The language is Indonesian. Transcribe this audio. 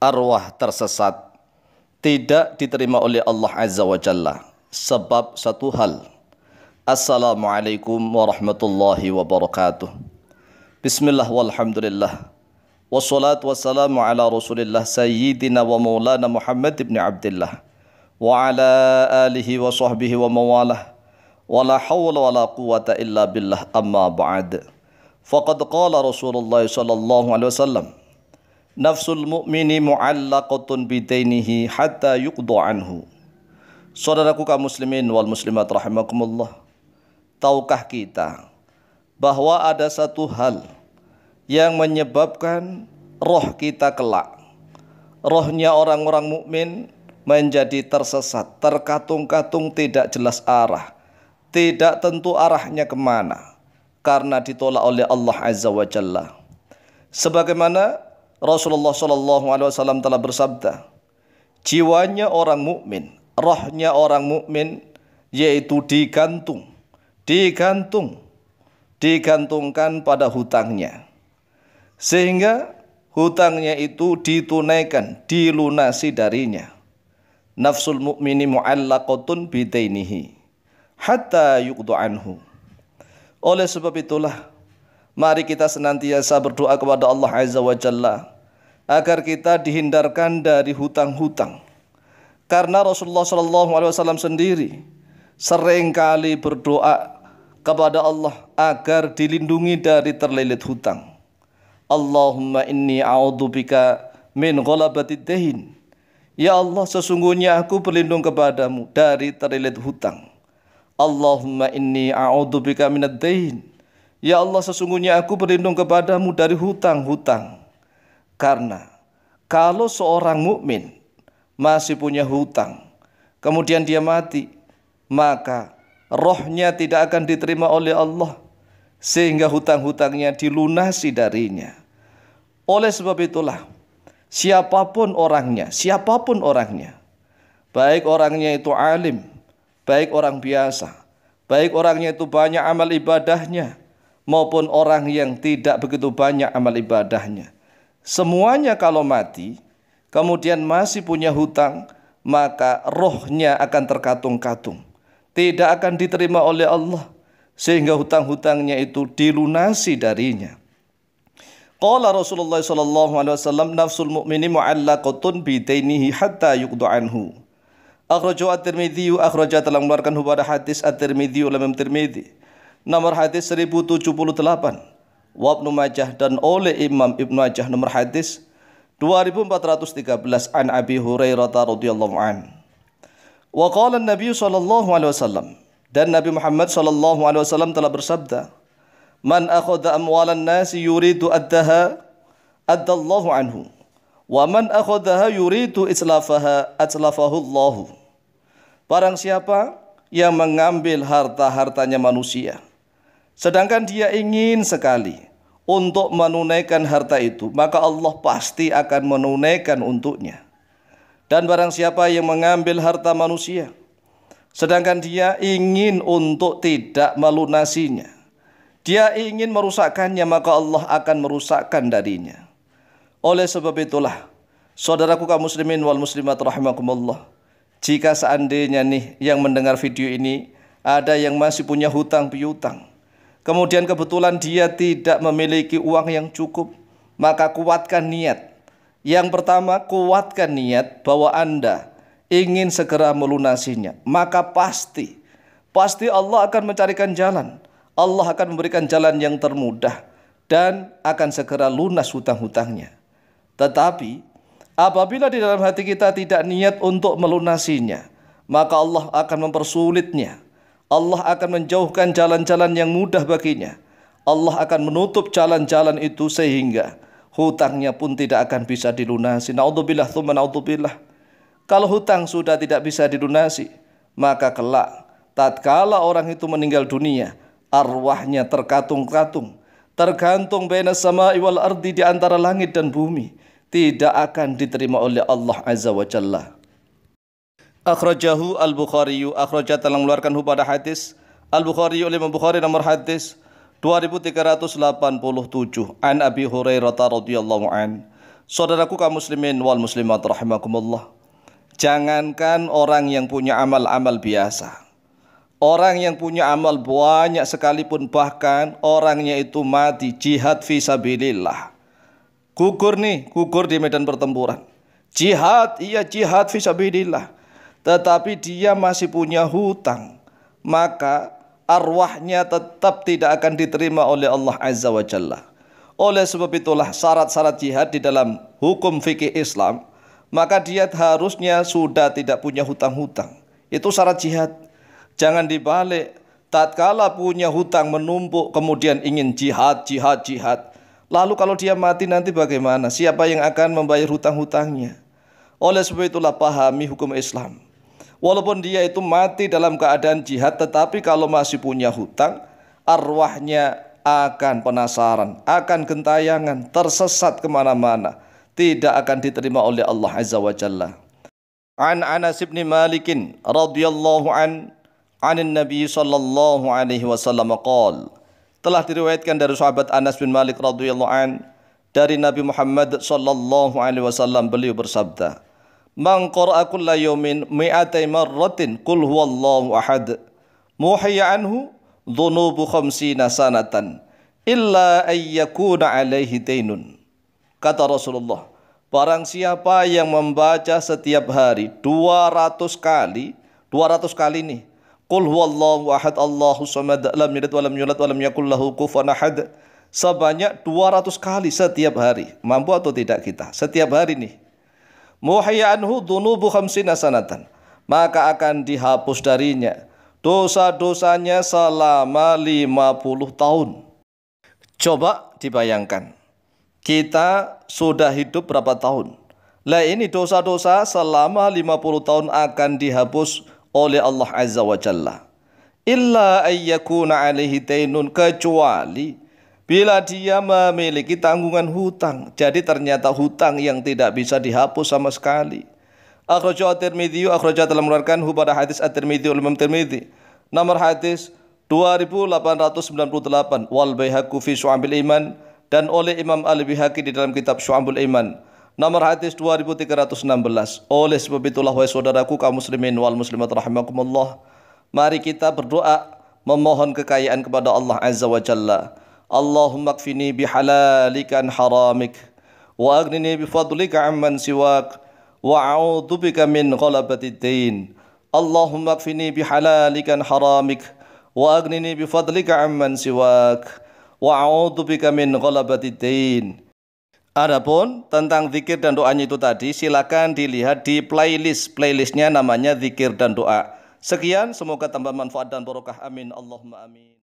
arwah tersesat tidak diterima oleh Allah Azza wa Jalla sebab satu hal. Assalamualaikum warahmatullahi wabarakatuh. Bismillah walhamdulillah. Wassalatu wassalamu ala rasulillah sayyidina wa maulana Muhammad ibn Abdullah. Wa ala alihi wa sahbihi wa mawalah. Wa la hawla wa la quwata illa billah amma ba'd. Faqad qala Rasulullah sallallahu alaihi wasallam nafsul mu'mini mu'allaqatun bidainihi hatta yuqdu anhu. Saudaraku kaum muslimin wal muslimat rahimakumullah. Tahukah kita bahwa ada satu hal yang menyebabkan roh kita kelak. Rohnya orang-orang mukmin menjadi tersesat, terkatung-katung tidak jelas arah. Tidak tentu arahnya kemana. Karena ditolak oleh Allah Azza wa Jalla. Sebagaimana Rasulullah Shallallahu Alaihi Wasallam telah bersabda, jiwanya orang mukmin, rohnya orang mukmin, yaitu digantung, digantung, digantungkan pada hutangnya, sehingga hutangnya itu ditunaikan, dilunasi darinya. Nafsul mukmini mu'allaqatun bidainihi hatta yuqdu anhu. Oleh sebab itulah Mari kita senantiasa berdoa kepada Allah Azza wa Jalla agar kita dihindarkan dari hutang-hutang. Karena Rasulullah Shallallahu alaihi wasallam sendiri seringkali berdoa kepada Allah agar dilindungi dari terlilit hutang. Allahumma inni a'udzubika min ghalabatid dahin. Ya Allah, sesungguhnya aku berlindung kepadamu dari terlilit hutang. Allahumma inni a'udzubika minad dain. Ya Allah sesungguhnya aku berlindung kepadamu dari hutang-hutang. Karena kalau seorang mukmin masih punya hutang, kemudian dia mati, maka rohnya tidak akan diterima oleh Allah sehingga hutang-hutangnya dilunasi darinya. Oleh sebab itulah siapapun orangnya, siapapun orangnya, baik orangnya itu alim, baik orang biasa, baik orangnya itu banyak amal ibadahnya, maupun orang yang tidak begitu banyak amal ibadahnya. Semuanya kalau mati, kemudian masih punya hutang, maka rohnya akan terkatung-katung. Tidak akan diterima oleh Allah, sehingga hutang-hutangnya itu dilunasi darinya. Qala Rasulullah sallallahu alaihi wasallam nafsul mu'mini mu'allaqatun bidainihi hatta yuqdu anhu. Akhrajahu At-Tirmidzi, akhrajahu telah mengeluarkan hubar hadis At-Tirmidzi oleh Imam Tirmidzi nomor hadis 1078 Wabnu Majah dan oleh Imam Ibnu Majah nomor hadis 2413 an Abi Hurairah radhiyallahu an wa qala an sallallahu alaihi wasallam dan Nabi Muhammad sallallahu alaihi wasallam telah bersabda man akhadha amwalan nasi yuridu addaha addallahu anhu wa man akhadha yuridu islafaha atlafahu Allahu barang siapa yang mengambil harta-hartanya manusia Sedangkan dia ingin sekali untuk menunaikan harta itu, maka Allah pasti akan menunaikan untuknya. Dan barang siapa yang mengambil harta manusia, sedangkan dia ingin untuk tidak melunasinya, dia ingin merusakkannya, maka Allah akan merusakkan darinya. Oleh sebab itulah, saudaraku kaum muslimin wal muslimat rahimakumullah, jika seandainya nih yang mendengar video ini ada yang masih punya hutang piutang, kemudian kebetulan dia tidak memiliki uang yang cukup, maka kuatkan niat. Yang pertama, kuatkan niat bahwa Anda ingin segera melunasinya, maka pasti pasti Allah akan mencarikan jalan. Allah akan memberikan jalan yang termudah dan akan segera lunas hutang-hutangnya. Tetapi apabila di dalam hati kita tidak niat untuk melunasinya, maka Allah akan mempersulitnya Allah akan menjauhkan jalan-jalan yang mudah baginya. Allah akan menutup jalan-jalan itu sehingga hutangnya pun tidak akan bisa dilunasi. Naudzubillah tsumma naudzubillah. Kalau hutang sudah tidak bisa dilunasi, maka kelak tatkala orang itu meninggal dunia, arwahnya terkatung-katung, tergantung baina sama'i wal ardi di antara langit dan bumi, tidak akan diterima oleh Allah Azza wa Jalla. Akhrajahu Al-Bukhari Akhrajah telah mengeluarkan hu pada hadis Al-Bukhari oleh Imam Bukhari nomor hadis 2387 An Abi Hurairah radhiyallahu an Saudaraku kaum muslimin wal muslimat rahimakumullah Jangankan orang yang punya amal-amal biasa Orang yang punya amal banyak sekalipun bahkan orangnya itu mati jihad fisabilillah. Gugur nih, gugur di medan pertempuran. Jihad, iya jihad fisabilillah tetapi dia masih punya hutang, maka arwahnya tetap tidak akan diterima oleh Allah Azza wa Jalla. Oleh sebab itulah syarat-syarat jihad di dalam hukum fikih Islam, maka dia harusnya sudah tidak punya hutang-hutang. Itu syarat jihad. Jangan dibalik tatkala punya hutang menumpuk kemudian ingin jihad, jihad, jihad. Lalu kalau dia mati nanti bagaimana? Siapa yang akan membayar hutang-hutangnya? Oleh sebab itulah pahami hukum Islam. Walaupun dia itu mati dalam keadaan jihad tetapi kalau masih punya hutang, arwahnya akan penasaran, akan gentayangan, tersesat kemana-mana. Tidak akan diterima oleh Allah Azza wa Jalla. An Anas bin Malikin, radhiyallahu an an Nabi sallallahu alaihi wasallam qaal telah diriwayatkan dari sahabat Anas bin Malik radhiyallahu an dari Nabi Muhammad sallallahu alaihi wasallam beliau bersabda man qara'a kulla yawmin mi'atai marratin qul huwallahu ahad muhiya anhu dhunubu khamsina sanatan illa ayyakuna alaihi dainun kata Rasulullah barang siapa yang membaca setiap hari 200 kali 200 kali nih qul huwallahu ahad Allahu samad lam yalid walam lam yulad wa yakul lahu kufuwan ahad sebanyak 200 kali setiap hari mampu atau tidak kita setiap hari nih muhayya anhu dhunubu khamsina sanatan maka akan dihapus darinya dosa-dosanya selama 50 tahun coba dibayangkan kita sudah hidup berapa tahun lah ini dosa-dosa selama 50 tahun akan dihapus oleh Allah Azza wa Jalla illa ayyakuna alaihi tainun kecuali Bila dia memiliki tanggungan hutang, jadi ternyata hutang yang tidak bisa dihapus sama sekali. Akhrajah At-Tirmidzi, akhrajah telah mengeluarkan pada hadis At-Tirmidzi oleh Imam Tirmidzi. Nomor hadis 2898 wal Baihaqi fi Syu'abil Iman dan oleh Imam Al-Baihaqi di dalam kitab Syu'abul Iman. Nomor hadis 2316. Oleh sebab itulah wahai saudaraku kaum muslimin wal muslimat rahimakumullah, mari kita berdoa memohon kekayaan kepada Allah Azza wa Jalla اللهم اكفني بحلالك عن حرامك وأغنني بفضلك عمن سواك وأعوذ بك من غلبة الدين اللهم اكفني بحلالك عن حرامك وأغنني بفضلك عمن سواك وأعوذ بك من غلبة الدين Adapun tentang zikir dan doanya itu tadi silakan dilihat di playlist playlistnya namanya zikir dan doa. Sekian semoga tambah manfaat dan barokah. Amin. Allahumma amin.